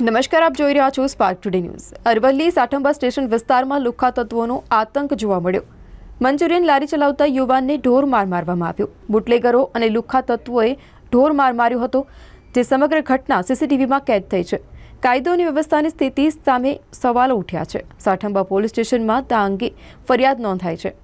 નમસ્કાર આપ જોઈ રહ્યા છો Spark Today News Aravalli Sathamba station વિસ્તારમાં લુખ્ખા તત્વોનો આતંક જોવા મળ્યો મંચુરિયન લારી ચલાવતા યુવાનને ઢોર માર મારવામાં આવ્યો બુટલેગરો અને લુખ્ખા તત્વોએ ઢોર માર માર્યો હતો જે સમગ્ર ઘટના સીસીટીવીમાં કેદ થઈ છે કાયદો અને વ્યવસ્થાની સ્થિતિ સામે સવાલો ઉઠ્યા છે સાઠંબા પોલીસ સ્ટેશનમાં તા અંગે ફરિયાદ નોંધાઈ છે